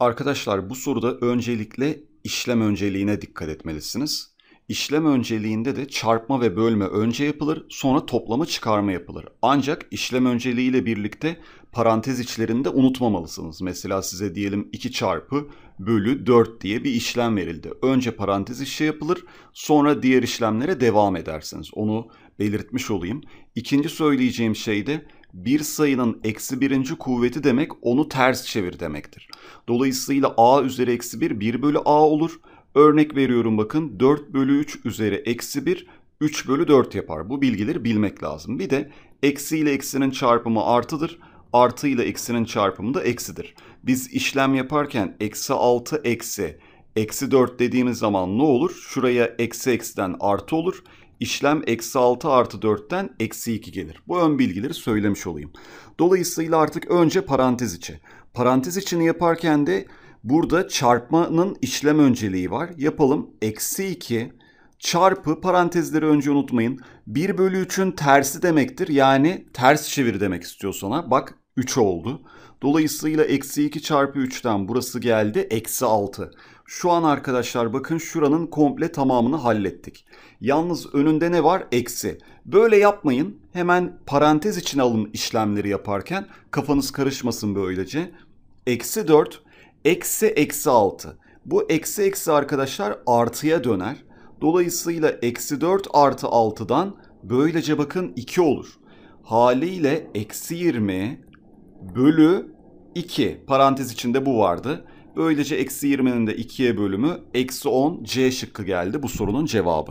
Arkadaşlar bu soruda öncelikle işlem önceliğine dikkat etmelisiniz. İşlem önceliğinde de çarpma ve bölme önce yapılır, sonra toplama çıkarma yapılır. Ancak işlem önceliği ile birlikte parantez içlerinde unutmamalısınız. Mesela size diyelim 2 çarpı bölü 4 diye bir işlem verildi. Önce parantez işi yapılır, sonra diğer işlemlere devam edersiniz. Onu belirtmiş olayım. İkinci söyleyeceğim şey de bir sayının eksi birinci kuvveti demek onu ters çevir demektir. Dolayısıyla a üzeri eksi 1 1 bölü a olur. Örnek veriyorum bakın 4 bölü 3 üzeri eksi 1 3 bölü 4 yapar. Bu bilgileri bilmek lazım. Bir de eksi ile eksinin çarpımı artıdır. Artı ile eksinin çarpımı da eksidir. Biz işlem yaparken eksi 6 eksi eksi 4 dediğimiz zaman ne olur? Şuraya eksi eksiden artı olur işlem eksi 6 artı 4'ten eksi 2 gelir. Bu ön bilgileri söylemiş olayım. Dolayısıyla artık önce parantez içi. Parantez içini yaparken de burada çarpmanın işlem önceliği var. Yapalım. Eksi 2 çarpı parantezleri önce unutmayın. 1 bölü 3'ün tersi demektir. Yani ters çevir demek istiyor sana. Bak 3 oldu. Dolayısıyla eksi 2 çarpı 3'ten burası geldi eksi 6. Şu an arkadaşlar bakın şuranın komple tamamını hallettik. Yalnız önünde ne var? Eksi. Böyle yapmayın. Hemen parantez için alın işlemleri yaparken. Kafanız karışmasın böylece. Eksi 4, eksi eksi 6. Bu eksi eksi arkadaşlar artıya döner. Dolayısıyla eksi 4 artı 6'dan böylece bakın 2 olur. Haliyle eksi 20 bölü 2 parantez içinde bu vardı. Böylece eksi 20'nin de 2'ye bölümü eksi 10 C şıkkı geldi bu sorunun cevabı.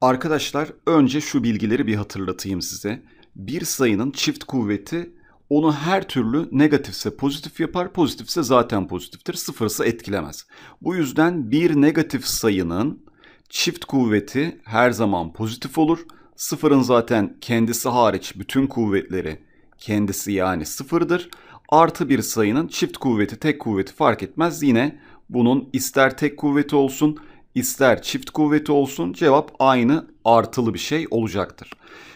Arkadaşlar önce şu bilgileri bir hatırlatayım size. Bir sayının çift kuvveti onu her türlü negatifse pozitif yapar, pozitifse zaten pozitiftir, sıfırsa etkilemez. Bu yüzden bir negatif sayının çift kuvveti her zaman pozitif olur. Sıfırın zaten kendisi hariç bütün kuvvetleri kendisi yani sıfırdır. Artı bir sayının çift kuvveti tek kuvveti fark etmez. Yine bunun ister tek kuvveti olsun ister çift kuvveti olsun cevap aynı artılı bir şey olacaktır.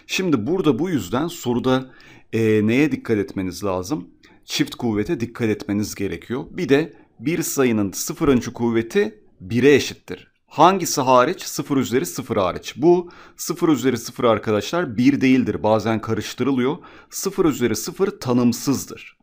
Şimdi burada bu yüzden soruda e, neye dikkat etmeniz lazım? Çift kuvvete dikkat etmeniz gerekiyor. Bir de bir sayının sıfırıncı kuvveti 1'e eşittir. Hangisi hariç? 0 üzeri 0 hariç. Bu 0 üzeri 0 arkadaşlar 1 değildir. Bazen karıştırılıyor. 0 üzeri 0 tanımsızdır.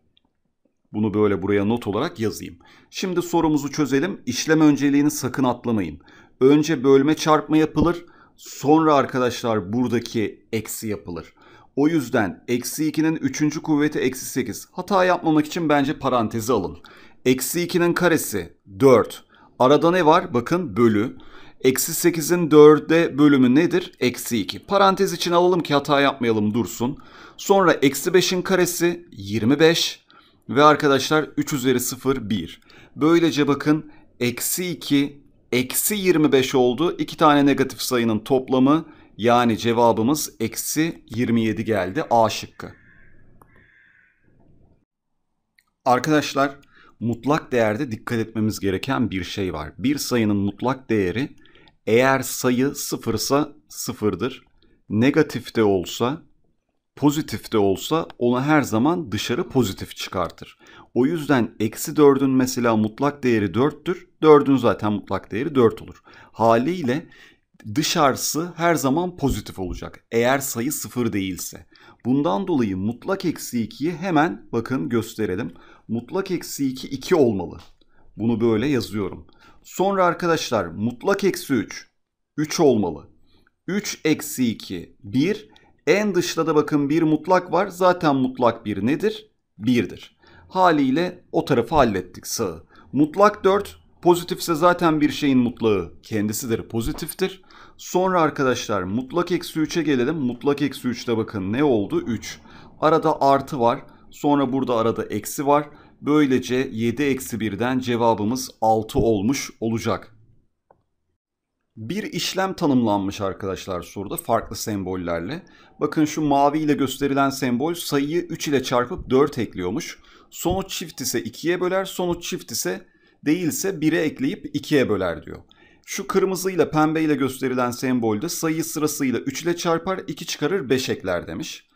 Bunu böyle buraya not olarak yazayım. Şimdi sorumuzu çözelim. İşlem önceliğini sakın atlamayın. Önce bölme çarpma yapılır. Sonra arkadaşlar buradaki eksi yapılır. O yüzden eksi 2'nin 3. kuvveti eksi 8. Hata yapmamak için bence parantezi alın. Eksi 2'nin karesi 4. Arada ne var? Bakın bölü. Eksi 8'in 4'e bölümü nedir? Eksi 2. Parantez için alalım ki hata yapmayalım dursun. Sonra eksi 5'in karesi 25. Ve arkadaşlar 3 üzeri 0 1. Böylece bakın eksi 2 eksi 25 oldu. İki tane negatif sayının toplamı yani cevabımız eksi 27 geldi A şıkkı. Arkadaşlar mutlak değerde dikkat etmemiz gereken bir şey var. Bir sayının mutlak değeri eğer sayı sıfırsa sıfırdır. Negatif de olsa pozitif de olsa onu her zaman dışarı pozitif çıkartır. O yüzden eksi 4'ün mesela mutlak değeri 4'tür. 4'ün zaten mutlak değeri 4 olur. Haliyle dışarısı her zaman pozitif olacak. Eğer sayı sıfır değilse. Bundan dolayı mutlak eksi 2'yi hemen bakın gösterelim. Mutlak eksi 2 2 olmalı. Bunu böyle yazıyorum. Sonra arkadaşlar mutlak eksi 3 3 olmalı. 3 eksi 2 1. En dışta da bakın bir mutlak var. Zaten mutlak 1 nedir? 1'dir. Haliyle o tarafı hallettik sağı. Mutlak 4 Pozitifse zaten bir şeyin mutlağı kendisidir, pozitiftir. Sonra arkadaşlar mutlak eksi 3'e gelelim. Mutlak eksi 3'te bakın ne oldu? 3. Arada artı var. Sonra burada arada eksi var. Böylece 7 eksi 1'den cevabımız 6 olmuş olacak. Bir işlem tanımlanmış arkadaşlar soruda farklı sembollerle. Bakın şu mavi ile gösterilen sembol sayıyı 3 ile çarpıp 4 ekliyormuş. Sonuç çift ise 2'ye böler, sonuç çift ise değilse 1'e ekleyip 2'ye böler diyor. Şu kırmızıyla pembeyle gösterilen sembolde sayı sırasıyla 3 ile çarpar 2 çıkarır 5 ekler demiş.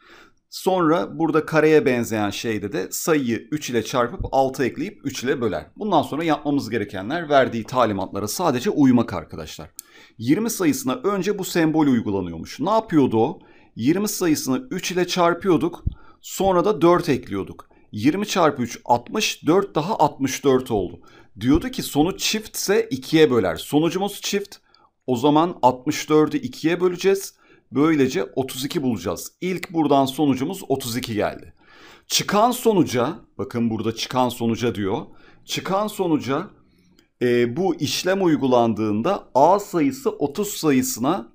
Sonra burada kareye benzeyen şeyde de sayıyı 3 ile çarpıp 6 ekleyip 3 ile böler. Bundan sonra yapmamız gerekenler verdiği talimatlara sadece uymak arkadaşlar. 20 sayısına önce bu sembol uygulanıyormuş. Ne yapıyordu o? 20 sayısını 3 ile çarpıyorduk. Sonra da 4 ekliyorduk. 20 çarpı 3 60, 4 daha 64 oldu. Diyordu ki sonu çiftse ikiye böler. Sonucumuz çift. O zaman 64'ü ikiye böleceğiz. Böylece 32 bulacağız. İlk buradan sonucumuz 32 geldi. Çıkan sonuca, bakın burada çıkan sonuca diyor. Çıkan sonuca e, bu işlem uygulandığında A sayısı 30 sayısına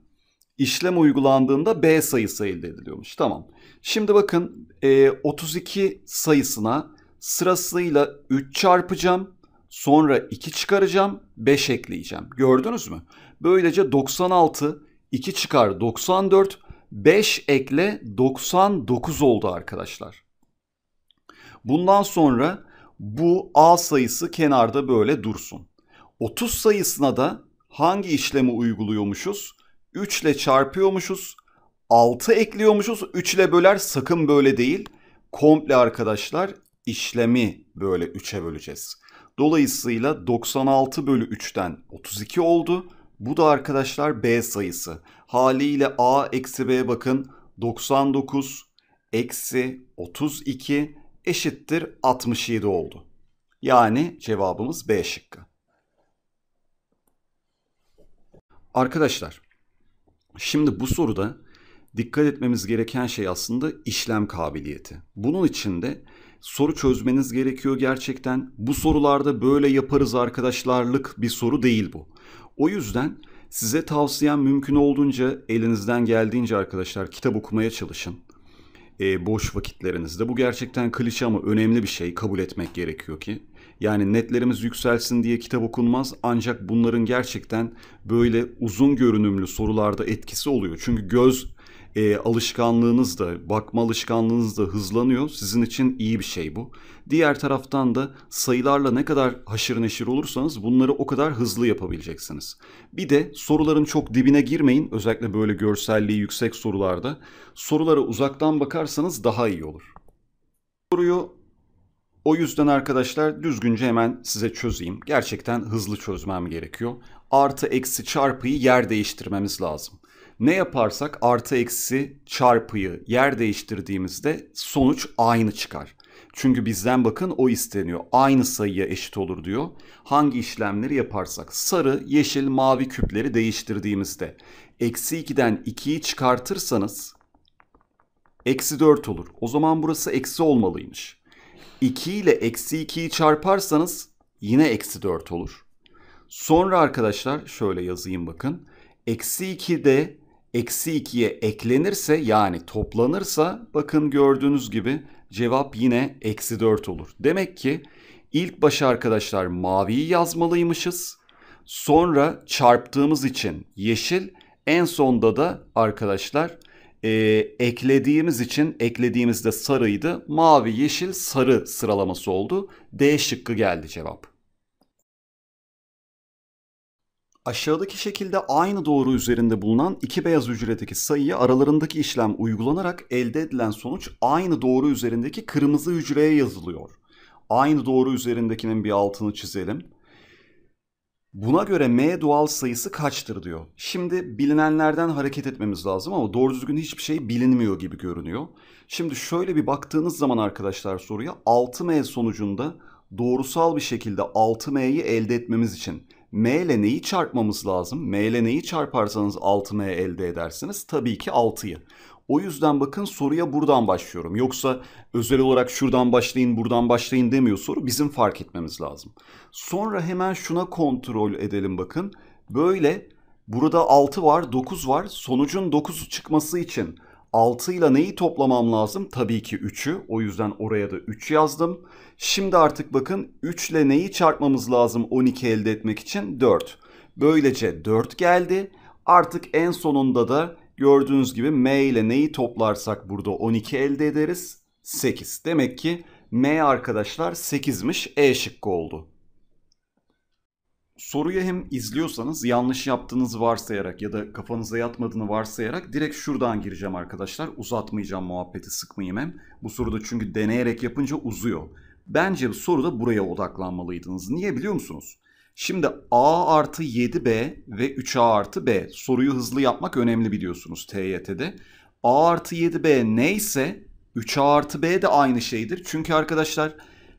işlem uygulandığında B sayısı elde ediliyormuş. Tamam. Şimdi bakın e, 32 sayısına sırasıyla 3 çarpacağım. Sonra 2 çıkaracağım, 5 ekleyeceğim. Gördünüz mü? Böylece 96, 2 çıkar 94, 5 ekle 99 oldu arkadaşlar. Bundan sonra bu A sayısı kenarda böyle dursun. 30 sayısına da hangi işlemi uyguluyormuşuz? 3 ile çarpıyormuşuz. 6 ekliyormuşuz. 3 ile böler sakın böyle değil. Komple arkadaşlar işlemi böyle 3'e böleceğiz. Dolayısıyla 96 bölü 3'ten 32 oldu. Bu da arkadaşlar B sayısı. Haliyle A eksi B bakın 99 eksi 32 eşittir 67 oldu. Yani cevabımız B şıkkı. Arkadaşlar şimdi bu soruda dikkat etmemiz gereken şey aslında işlem kabiliyeti. Bunun için de soru çözmeniz gerekiyor gerçekten. Bu sorularda böyle yaparız arkadaşlarlık bir soru değil bu. O yüzden size tavsiyem mümkün olduğunca elinizden geldiğince arkadaşlar kitap okumaya çalışın. E, boş vakitlerinizde bu gerçekten klişe ama önemli bir şey kabul etmek gerekiyor ki. Yani netlerimiz yükselsin diye kitap okunmaz ancak bunların gerçekten böyle uzun görünümlü sorularda etkisi oluyor. Çünkü göz e, alışkanlığınız da, bakma alışkanlığınız da hızlanıyor. Sizin için iyi bir şey bu. Diğer taraftan da sayılarla ne kadar haşır neşir olursanız bunları o kadar hızlı yapabileceksiniz. Bir de soruların çok dibine girmeyin. Özellikle böyle görselliği yüksek sorularda. Sorulara uzaktan bakarsanız daha iyi olur. Soruyu o yüzden arkadaşlar düzgünce hemen size çözeyim. Gerçekten hızlı çözmem gerekiyor. Artı eksi çarpıyı yer değiştirmemiz lazım. Ne yaparsak artı eksi çarpıyı yer değiştirdiğimizde sonuç aynı çıkar. Çünkü bizden bakın o isteniyor. Aynı sayıya eşit olur diyor. Hangi işlemleri yaparsak sarı, yeşil, mavi küpleri değiştirdiğimizde eksi 2'den 2'yi çıkartırsanız eksi 4 olur. O zaman burası eksi olmalıymış. 2 ile eksi 2'yi çarparsanız yine eksi 4 olur. Sonra arkadaşlar şöyle yazayım bakın. Eksi 2 de eksi 2'ye eklenirse yani toplanırsa bakın gördüğünüz gibi cevap yine eksi 4 olur. Demek ki ilk başa arkadaşlar maviyi yazmalıymışız. Sonra çarptığımız için yeşil en sonda da arkadaşlar e, eklediğimiz için eklediğimizde sarıydı. Mavi, yeşil, sarı sıralaması oldu. D şıkkı geldi cevap. Aşağıdaki şekilde aynı doğru üzerinde bulunan iki beyaz hücredeki sayıya aralarındaki işlem uygulanarak elde edilen sonuç aynı doğru üzerindeki kırmızı hücreye yazılıyor. Aynı doğru üzerindekinin bir altını çizelim. Buna göre M doğal sayısı kaçtır diyor. Şimdi bilinenlerden hareket etmemiz lazım ama doğru düzgün hiçbir şey bilinmiyor gibi görünüyor. Şimdi şöyle bir baktığınız zaman arkadaşlar soruya 6M sonucunda doğrusal bir şekilde 6M'yi elde etmemiz için M ile neyi çarpmamız lazım? M ile neyi çarparsanız 6M elde edersiniz. Tabii ki 6'yı. O yüzden bakın soruya buradan başlıyorum. Yoksa özel olarak şuradan başlayın, buradan başlayın demiyor soru. Bizim fark etmemiz lazım. Sonra hemen şuna kontrol edelim bakın. Böyle burada 6 var, 9 var. Sonucun 9 çıkması için 6 ile neyi toplamam lazım? Tabii ki 3'ü. O yüzden oraya da 3 yazdım. Şimdi artık bakın 3 ile neyi çarpmamız lazım 12 elde etmek için? 4. Böylece 4 geldi. Artık en sonunda da gördüğünüz gibi m ile neyi toplarsak burada 12 elde ederiz? 8. Demek ki m arkadaşlar 8'miş. E şıkkı oldu. Soruya hem izliyorsanız yanlış yaptığınızı varsayarak ya da kafanıza yatmadığını varsayarak direkt şuradan gireceğim arkadaşlar. Uzatmayacağım muhabbeti sıkmayayım hem. Bu soruda çünkü deneyerek yapınca uzuyor. Bence bu soruda buraya odaklanmalıydınız. Niye biliyor musunuz? Şimdi A artı 7B ve 3A artı B soruyu hızlı yapmak önemli biliyorsunuz TYT'de. A artı 7B neyse 3A artı B de aynı şeydir. Çünkü arkadaşlar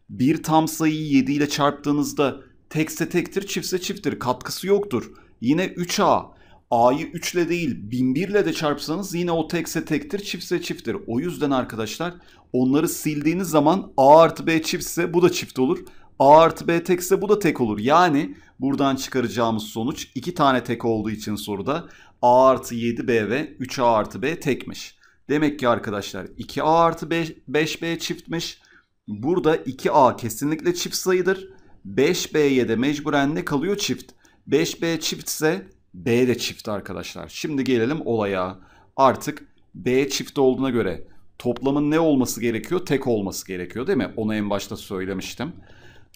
bir tam sayıyı 7 ile çarptığınızda tekse tektir, çiftse çifttir. Katkısı yoktur. Yine 3A. A'yı 3 ile değil 1001 ile de çarpsanız yine o tekse tektir, çiftse çifttir. O yüzden arkadaşlar onları sildiğiniz zaman A artı B çiftse bu da çift olur. A artı B tekse bu da tek olur. Yani buradan çıkaracağımız sonuç iki tane tek olduğu için soruda A artı 7B ve 3A artı B tekmiş. Demek ki arkadaşlar 2A artı 5B çiftmiş. Burada 2A kesinlikle çift sayıdır. 5B'ye de mecburen ne kalıyor? Çift. 5B çiftse B de çift arkadaşlar. Şimdi gelelim olaya. Artık B çift olduğuna göre toplamın ne olması gerekiyor? Tek olması gerekiyor değil mi? Onu en başta söylemiştim.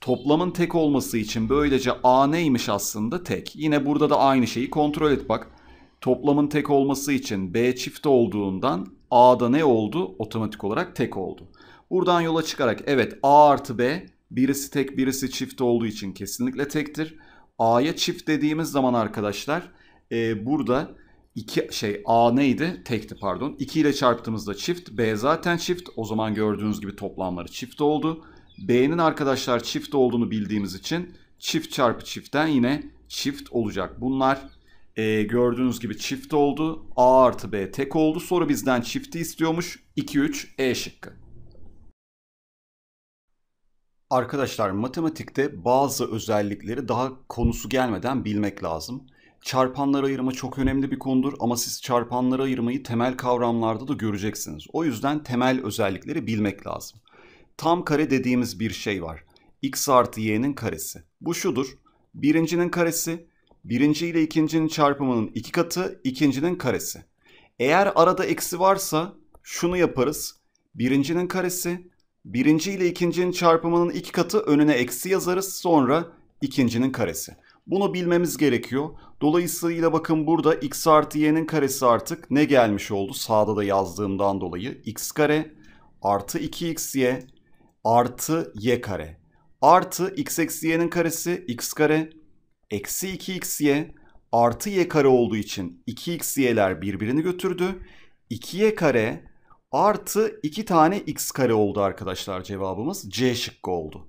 Toplamın tek olması için böylece A neymiş aslında? Tek. Yine burada da aynı şeyi kontrol et bak. Toplamın tek olması için B çift olduğundan A'da ne oldu? Otomatik olarak tek oldu. Buradan yola çıkarak evet A artı B Birisi tek birisi çift olduğu için kesinlikle tektir. A'ya çift dediğimiz zaman arkadaşlar e, burada iki şey A neydi? Tekti pardon. 2 ile çarptığımızda çift. B zaten çift. O zaman gördüğünüz gibi toplamları çift oldu. B'nin arkadaşlar çift olduğunu bildiğimiz için çift çarpı çiftten yine çift olacak. Bunlar e, gördüğünüz gibi çift oldu. A artı B tek oldu. Soru bizden çifti istiyormuş. 2, 3, E şıkkı. Arkadaşlar matematikte bazı özellikleri daha konusu gelmeden bilmek lazım. Çarpanlar ayırma çok önemli bir konudur ama siz çarpanları ayırmayı temel kavramlarda da göreceksiniz. O yüzden temel özellikleri bilmek lazım. Tam kare dediğimiz bir şey var. x artı y'nin karesi. Bu şudur. Birincinin karesi, birinci ile ikincinin çarpımının iki katı, ikincinin karesi. Eğer arada eksi varsa şunu yaparız. Birincinin karesi, Birinci ile ikincinin çarpımının iki katı önüne eksi yazarız. Sonra ikincinin karesi. Bunu bilmemiz gerekiyor. Dolayısıyla bakın burada x artı y'nin karesi artık ne gelmiş oldu? Sağda da yazdığımdan dolayı x kare artı 2xy artı y kare. Artı x eksi y'nin karesi x kare eksi 2xy artı y kare olduğu için 2xy'ler birbirini götürdü. 2y kare artı 2 tane x kare oldu arkadaşlar cevabımız. C şıkkı oldu.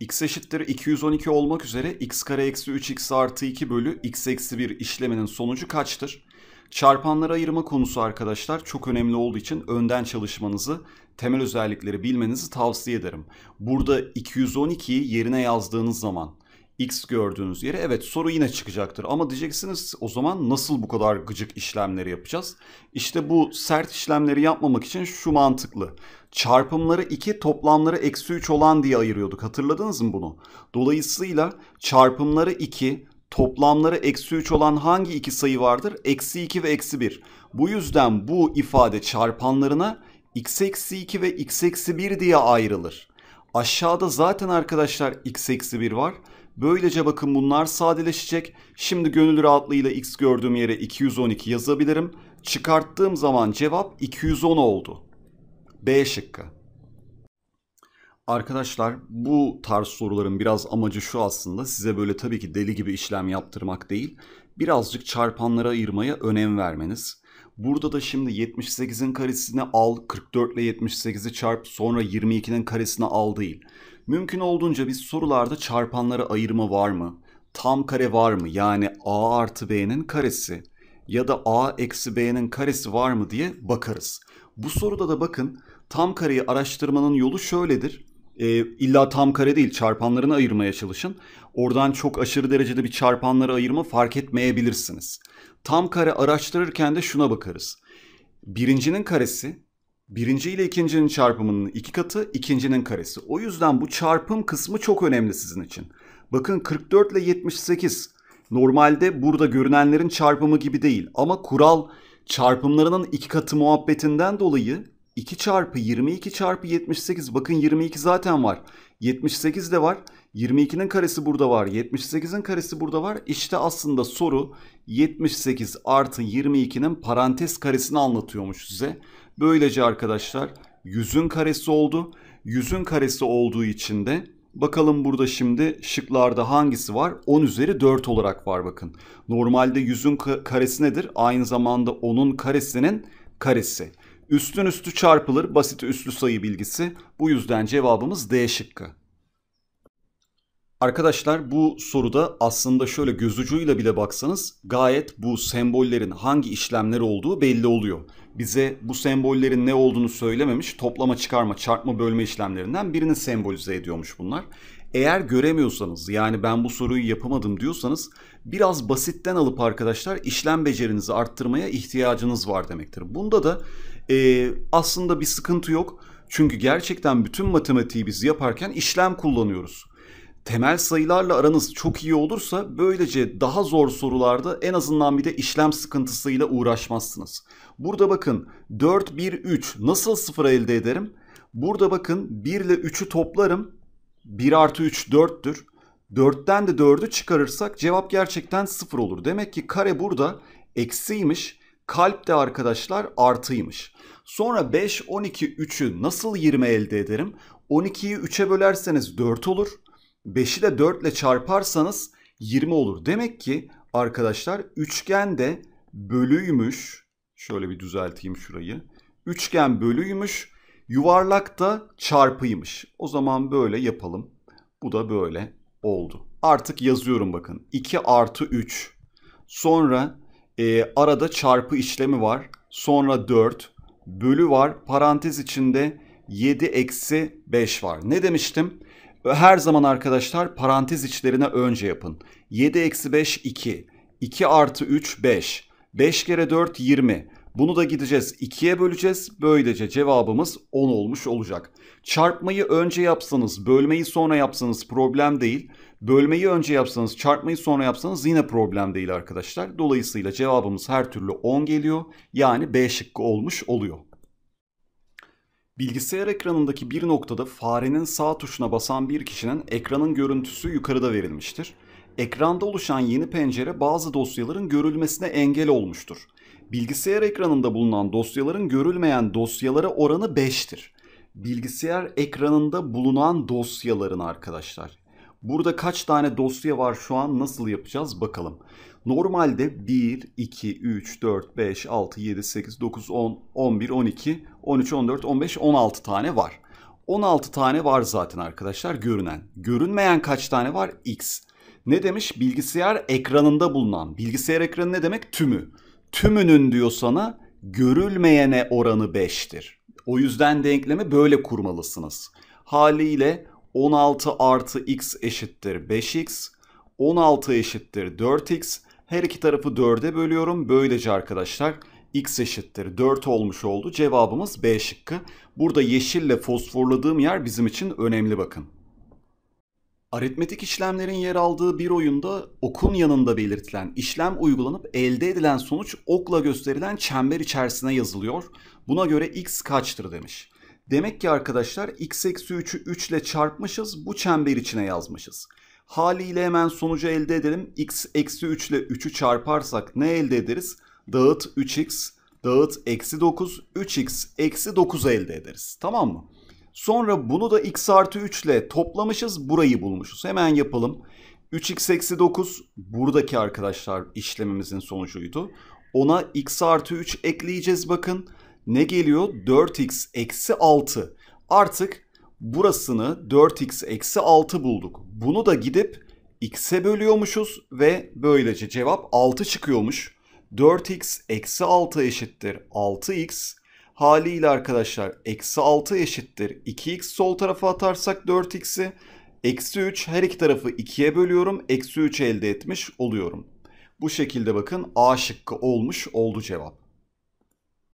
x eşittir 212 olmak üzere x kare eksi 3x artı 2 bölü x eksi 1 işleminin sonucu kaçtır? Çarpanlara ayırma konusu arkadaşlar çok önemli olduğu için önden çalışmanızı, temel özellikleri bilmenizi tavsiye ederim. Burada 212'yi yerine yazdığınız zaman x gördüğünüz yere evet soru yine çıkacaktır. Ama diyeceksiniz o zaman nasıl bu kadar gıcık işlemleri yapacağız? İşte bu sert işlemleri yapmamak için şu mantıklı. Çarpımları 2 toplamları eksi 3 olan diye ayırıyorduk hatırladınız mı bunu? Dolayısıyla çarpımları 2 toplamları eksi 3 olan hangi iki sayı vardır? Eksi 2 ve eksi 1. Bu yüzden bu ifade çarpanlarına x eksi 2 ve x eksi 1 diye ayrılır. Aşağıda zaten arkadaşlar x eksi 1 var. Böylece bakın bunlar sadeleşecek. Şimdi gönül rahatlığıyla x gördüğüm yere 212 yazabilirim. Çıkarttığım zaman cevap 210 oldu. B şıkkı. Arkadaşlar bu tarz soruların biraz amacı şu aslında size böyle tabii ki deli gibi işlem yaptırmak değil. Birazcık çarpanlara ayırmaya önem vermeniz. Burada da şimdi 78'in karesini al, 44 ile 78'i çarp, sonra 22'nin karesini al değil. Mümkün olduğunca biz sorularda çarpanlara ayırma var mı? Tam kare var mı? Yani a artı b'nin karesi ya da a eksi b'nin karesi var mı diye bakarız. Bu soruda da bakın tam kareyi araştırmanın yolu şöyledir. E, illa tam kare değil çarpanlarını ayırmaya çalışın. Oradan çok aşırı derecede bir çarpanları ayırma fark etmeyebilirsiniz tam kare araştırırken de şuna bakarız. Birincinin karesi, birinci ile ikincinin çarpımının iki katı, ikincinin karesi. O yüzden bu çarpım kısmı çok önemli sizin için. Bakın 44 ile 78 normalde burada görünenlerin çarpımı gibi değil. Ama kural çarpımlarının iki katı muhabbetinden dolayı 2 çarpı 22 çarpı 78 bakın 22 zaten var. 78 de var. 22'nin karesi burada var. 78'in karesi burada var. İşte aslında soru 78 artı 22'nin parantez karesini anlatıyormuş size. Böylece arkadaşlar 100'ün karesi oldu. 100'ün karesi olduğu için de bakalım burada şimdi şıklarda hangisi var? 10 üzeri 4 olarak var bakın. Normalde 100'ün karesi nedir? Aynı zamanda 10'un karesinin karesi. Üstün üstü çarpılır basit üstlü sayı bilgisi. Bu yüzden cevabımız D şıkkı. Arkadaşlar bu soruda aslında şöyle göz ucuyla bile baksanız gayet bu sembollerin hangi işlemler olduğu belli oluyor. Bize bu sembollerin ne olduğunu söylememiş toplama çıkarma çarpma bölme işlemlerinden birini sembolize ediyormuş bunlar. Eğer göremiyorsanız yani ben bu soruyu yapamadım diyorsanız biraz basitten alıp arkadaşlar işlem becerinizi arttırmaya ihtiyacınız var demektir. Bunda da e, aslında bir sıkıntı yok. Çünkü gerçekten bütün matematiği biz yaparken işlem kullanıyoruz temel sayılarla aranız çok iyi olursa böylece daha zor sorularda en azından bir de işlem sıkıntısıyla uğraşmazsınız. Burada bakın 4, 1, 3 nasıl sıfır elde ederim? Burada bakın 1 ile 3'ü toplarım. 1 artı 3 4'tür. 4'ten de 4'ü çıkarırsak cevap gerçekten 0 olur. Demek ki kare burada eksiymiş. Kalp de arkadaşlar artıymış. Sonra 5, 12, 3'ü nasıl 20 elde ederim? 12'yi 3'e bölerseniz 4 olur. 5'i de 4 ile çarparsanız 20 olur. Demek ki arkadaşlar üçgen de bölüymüş. Şöyle bir düzelteyim şurayı. Üçgen bölüymüş. Yuvarlak da çarpıymış. O zaman böyle yapalım. Bu da böyle oldu. Artık yazıyorum bakın. 2 artı 3. Sonra e, arada çarpı işlemi var. Sonra 4 bölü var. Parantez içinde 7 eksi 5 var. Ne demiştim? Her zaman arkadaşlar parantez içlerine önce yapın. 7 eksi 5 2. 2 artı 3 5. 5 kere 4 20. Bunu da gideceğiz 2'ye böleceğiz. Böylece cevabımız 10 olmuş olacak. Çarpmayı önce yapsanız, bölmeyi sonra yapsanız problem değil. Bölmeyi önce yapsanız, çarpmayı sonra yapsanız yine problem değil arkadaşlar. Dolayısıyla cevabımız her türlü 10 geliyor. Yani B şıkkı olmuş oluyor. Bilgisayar ekranındaki bir noktada farenin sağ tuşuna basan bir kişinin ekranın görüntüsü yukarıda verilmiştir. Ekranda oluşan yeni pencere bazı dosyaların görülmesine engel olmuştur. Bilgisayar ekranında bulunan dosyaların görülmeyen dosyalara oranı 5'tir. Bilgisayar ekranında bulunan dosyaların arkadaşlar. Burada kaç tane dosya var şu an nasıl yapacağız bakalım. Normalde 1, 2, 3, 4, 5, 6, 7, 8, 9, 10, 11, 12, 13, 14, 15, 16 tane var. 16 tane var zaten arkadaşlar görünen. Görünmeyen kaç tane var? X. Ne demiş? Bilgisayar ekranında bulunan. Bilgisayar ekranı ne demek? Tümü. Tümünün diyor sana görülmeyene oranı 5'tir. O yüzden denklemi böyle kurmalısınız. Haliyle 16 artı x eşittir 5x, 16 eşittir 4x, her iki tarafı 4'e bölüyorum. Böylece arkadaşlar x eşittir 4 olmuş oldu. Cevabımız B şıkkı. Burada yeşille fosforladığım yer bizim için önemli bakın. Aritmetik işlemlerin yer aldığı bir oyunda okun yanında belirtilen işlem uygulanıp elde edilen sonuç okla gösterilen çember içerisine yazılıyor. Buna göre x kaçtır demiş. Demek ki arkadaşlar x eksi 3'ü 3 ile çarpmışız bu çember içine yazmışız. Haliyle hemen sonucu elde edelim. x eksi 3 ile 3'ü çarparsak ne elde ederiz? Dağıt 3x, dağıt eksi 9, 3x eksi 9 elde ederiz. Tamam mı? Sonra bunu da x artı 3 ile toplamışız. Burayı bulmuşuz. Hemen yapalım. 3x eksi 9 buradaki arkadaşlar işlemimizin sonucuydu. Ona x artı 3 ekleyeceğiz bakın. Ne geliyor? 4x eksi 6. Artık burasını 4x eksi 6 bulduk. Bunu da gidip x'e bölüyormuşuz ve böylece cevap 6 çıkıyormuş. 4x eksi 6 eşittir 6x. Haliyle arkadaşlar eksi 6 eşittir 2x sol tarafa atarsak 4x'i. Eksi 3 her iki tarafı 2'ye bölüyorum. Eksi 3 elde etmiş oluyorum. Bu şekilde bakın A şıkkı olmuş oldu cevap.